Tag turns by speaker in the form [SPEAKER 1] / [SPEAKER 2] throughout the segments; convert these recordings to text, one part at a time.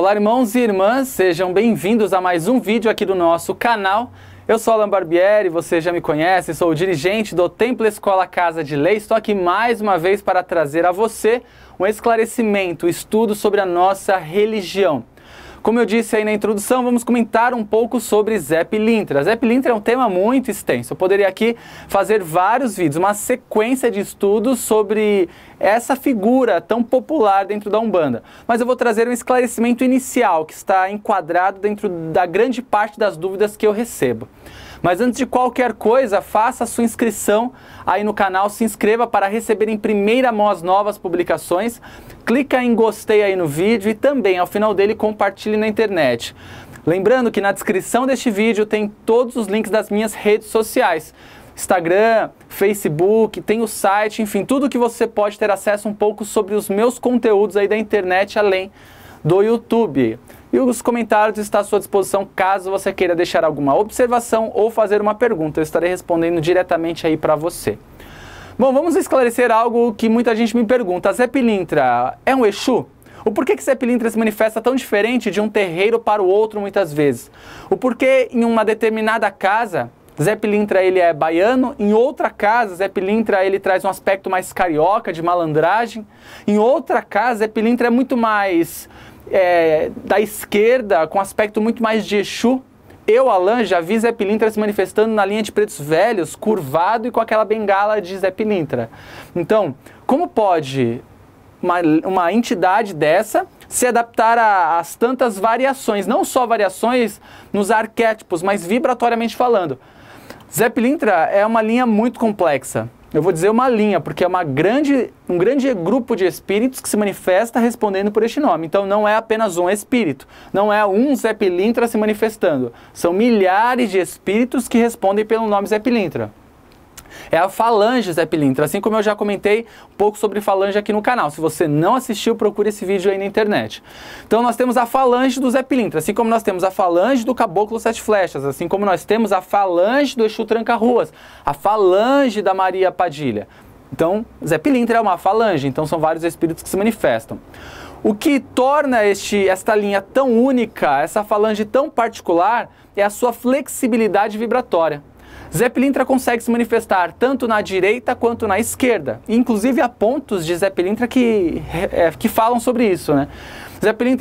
[SPEAKER 1] Olá, irmãos e irmãs, sejam bem-vindos a mais um vídeo aqui do nosso canal. Eu sou Alan Barbieri, você já me conhece, sou o dirigente do Templo Escola Casa de Lei. Estou aqui mais uma vez para trazer a você um esclarecimento, um estudo sobre a nossa religião. Como eu disse aí na introdução, vamos comentar um pouco sobre Zeppelintra. Zeppelintra é um tema muito extenso. Eu poderia aqui fazer vários vídeos, uma sequência de estudos sobre essa figura tão popular dentro da Umbanda. Mas eu vou trazer um esclarecimento inicial que está enquadrado dentro da grande parte das dúvidas que eu recebo. Mas antes de qualquer coisa, faça a sua inscrição aí no canal, se inscreva para receber em primeira mão as novas publicações clica em gostei aí no vídeo e também ao final dele compartilhe na internet. Lembrando que na descrição deste vídeo tem todos os links das minhas redes sociais. Instagram, Facebook, tem o site, enfim, tudo que você pode ter acesso um pouco sobre os meus conteúdos aí da internet além do YouTube. E os comentários estão à sua disposição caso você queira deixar alguma observação ou fazer uma pergunta. Eu estarei respondendo diretamente aí para você. Bom, vamos esclarecer algo que muita gente me pergunta. Zé Pilintra é um Exu? O porquê que Zé Pilintra se manifesta tão diferente de um terreiro para o outro muitas vezes? O porquê em uma determinada casa Zé Pilintra ele é baiano, em outra casa Zé Pilintra ele traz um aspecto mais carioca, de malandragem, em outra casa Zé Pilintra é muito mais é, da esquerda, com aspecto muito mais de Exu, eu, Alan, já vi Zé Pilintra se manifestando na linha de pretos velhos, curvado e com aquela bengala de Zé Pilintra. Então, como pode uma, uma entidade dessa se adaptar às tantas variações, não só variações nos arquétipos, mas vibratoriamente falando? Zé Pilintra é uma linha muito complexa. Eu vou dizer uma linha, porque é uma grande, um grande grupo de espíritos que se manifesta respondendo por este nome. Então não é apenas um espírito, não é um Zé Pilintra se manifestando. São milhares de espíritos que respondem pelo nome Zé Pilintra. É a falange Zé Pilintra, assim como eu já comentei um pouco sobre falange aqui no canal. Se você não assistiu, procure esse vídeo aí na internet. Então nós temos a falange do Zé Pilintra, assim como nós temos a falange do Caboclo Sete Flechas, assim como nós temos a falange do Exu Tranca Ruas, a falange da Maria Padilha. Então, Zé Pilintra é uma falange, então são vários espíritos que se manifestam. O que torna este, esta linha tão única, essa falange tão particular, é a sua flexibilidade vibratória. Zeppelintra consegue se manifestar tanto na direita quanto na esquerda. Inclusive há pontos de Zeppelintra que, é, que falam sobre isso, né?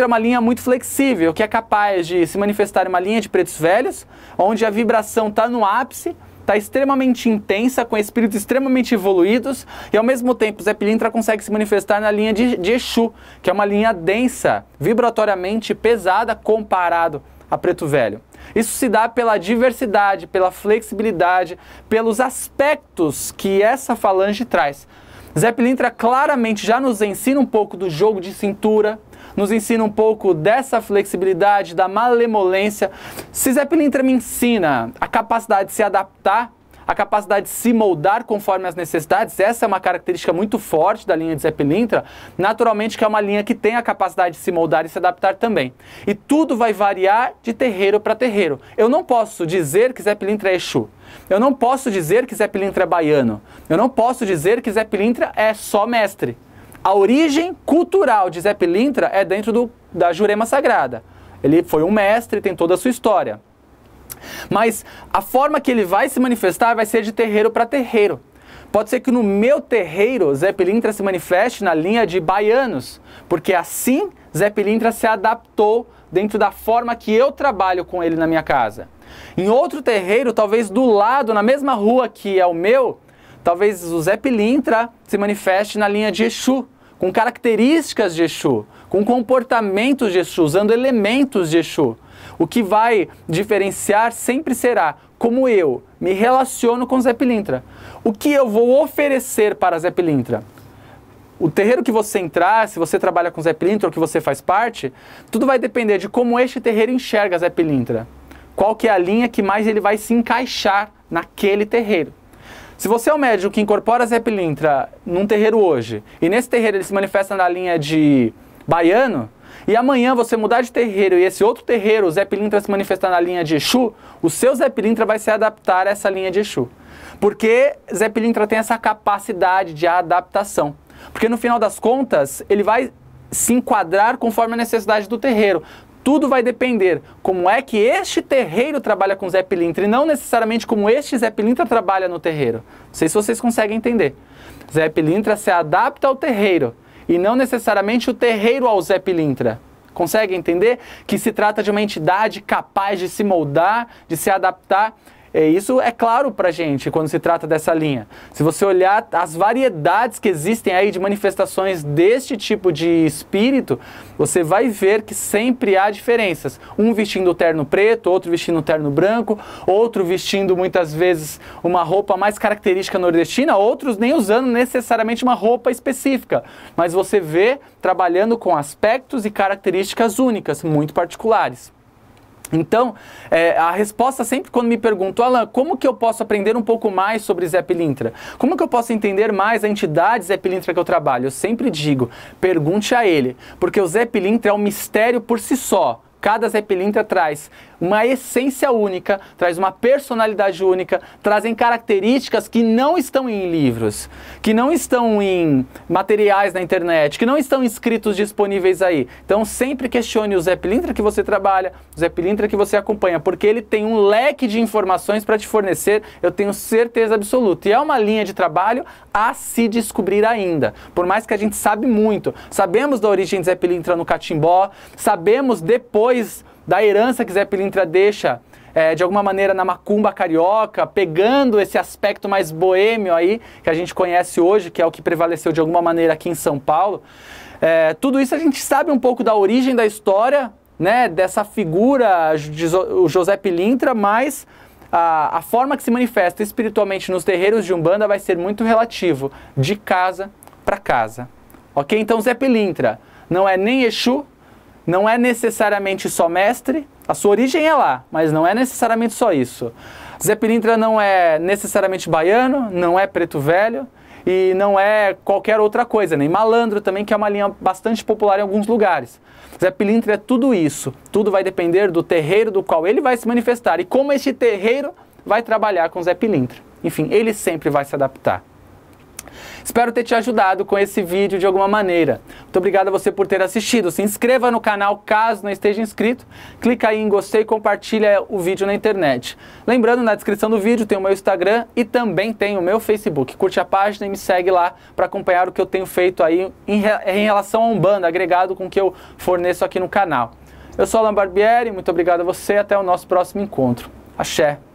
[SPEAKER 1] é uma linha muito flexível, que é capaz de se manifestar em uma linha de pretos velhos, onde a vibração está no ápice, está extremamente intensa, com espíritos extremamente evoluídos, e ao mesmo tempo Zeppelintra consegue se manifestar na linha de, de Exu, que é uma linha densa, vibratoriamente pesada comparado a preto velho. Isso se dá pela diversidade, pela flexibilidade, pelos aspectos que essa falange traz. Zé Pilintra claramente já nos ensina um pouco do jogo de cintura, nos ensina um pouco dessa flexibilidade, da malemolência. Se Zé Pilintra me ensina a capacidade de se adaptar a capacidade de se moldar conforme as necessidades, essa é uma característica muito forte da linha de Zeppelintra, naturalmente que é uma linha que tem a capacidade de se moldar e se adaptar também. E tudo vai variar de terreiro para terreiro. Eu não posso dizer que Zeppelintra é Exu. Eu não posso dizer que Zeppelintra é baiano. Eu não posso dizer que Zeppelintra é só mestre. A origem cultural de Zeppelintra é dentro do, da Jurema Sagrada. Ele foi um mestre, tem toda a sua história. Mas a forma que ele vai se manifestar vai ser de terreiro para terreiro. Pode ser que no meu terreiro Zé Pilintra se manifeste na linha de baianos, porque assim Zé Pilintra se adaptou dentro da forma que eu trabalho com ele na minha casa. Em outro terreiro, talvez do lado, na mesma rua que é o meu, talvez o Zé Pilintra se manifeste na linha de Exu, com características de Exu, com comportamentos de Exu, usando elementos de Exu. O que vai diferenciar sempre será como eu me relaciono com Zé Pilintra. O que eu vou oferecer para Zé Pilintra? O terreiro que você entrar, se você trabalha com Zé Pilintra ou que você faz parte, tudo vai depender de como este terreiro enxerga Zé Pilintra. Qual que é a linha que mais ele vai se encaixar naquele terreiro. Se você é um médium que incorpora Zeppelintra num terreiro hoje, e nesse terreiro ele se manifesta na linha de baiano, e amanhã você mudar de terreiro e esse outro terreiro, o Zeppelintra se manifestar na linha de Exu, o seu Zeppelintra vai se adaptar a essa linha de Exu. Porque Zeppelintra tem essa capacidade de adaptação. Porque no final das contas, ele vai se enquadrar conforme a necessidade do terreiro. Tudo vai depender como é que este terreiro trabalha com Zé Pilintra e não necessariamente como este Zé Pilintra trabalha no terreiro. Não sei se vocês conseguem entender. Zé Pilintra se adapta ao terreiro e não necessariamente o terreiro ao Zé Pilintra. Consegue entender que se trata de uma entidade capaz de se moldar, de se adaptar é, isso é claro para gente quando se trata dessa linha. Se você olhar as variedades que existem aí de manifestações deste tipo de espírito, você vai ver que sempre há diferenças. Um vestindo terno preto, outro vestindo terno branco, outro vestindo muitas vezes uma roupa mais característica nordestina, outros nem usando necessariamente uma roupa específica. Mas você vê trabalhando com aspectos e características únicas, muito particulares. Então, é, a resposta sempre quando me perguntam, Alan, como que eu posso aprender um pouco mais sobre Zé Pilintra? Como que eu posso entender mais a entidade Zé Pilintra que eu trabalho? Eu sempre digo, pergunte a ele, porque o Zé Pilintra é um mistério por si só cada Zé Pilintra traz uma essência única, traz uma personalidade única, trazem características que não estão em livros, que não estão em materiais na internet, que não estão escritos disponíveis aí. Então sempre questione o Zé Pilintra que você trabalha, o Zé Pilintra que você acompanha, porque ele tem um leque de informações para te fornecer, eu tenho certeza absoluta. E é uma linha de trabalho a se descobrir ainda. Por mais que a gente sabe muito, sabemos da origem de Zé Pilintra no Catimbó, sabemos depois da herança que Zé Pilintra deixa é, de alguma maneira na macumba carioca, pegando esse aspecto mais boêmio aí que a gente conhece hoje, que é o que prevaleceu de alguma maneira aqui em São Paulo. É, tudo isso a gente sabe um pouco da origem da história, né, dessa figura, o José Pilintra, mas a, a, forma que se manifesta espiritualmente nos terreiros de Umbanda vai ser muito relativo, de casa para casa. Ok? Então, Zé Pilintra não é nem Exu, não é necessariamente só mestre, a sua origem é lá, mas não é necessariamente só isso. Zé Pilintra não é necessariamente baiano, não é preto velho e não é qualquer outra coisa, nem malandro também, que é uma linha bastante popular em alguns lugares. Zé Pilintra é tudo isso, tudo vai depender do terreiro do qual ele vai se manifestar e como este terreiro vai trabalhar com Zé Pilintra. Enfim, ele sempre vai se adaptar. Espero ter te ajudado com esse vídeo de alguma maneira. Muito obrigado a você por ter assistido. Se inscreva no canal caso não esteja inscrito. Clica aí em gostei e compartilha o vídeo na internet. Lembrando, na descrição do vídeo tem o meu Instagram e também tem o meu Facebook. Curte a página e me segue lá para acompanhar o que eu tenho feito aí em, em relação a um bando agregado com o que eu forneço aqui no canal. Eu sou Alan Barbieri, muito obrigado a você até o nosso próximo encontro. Axé!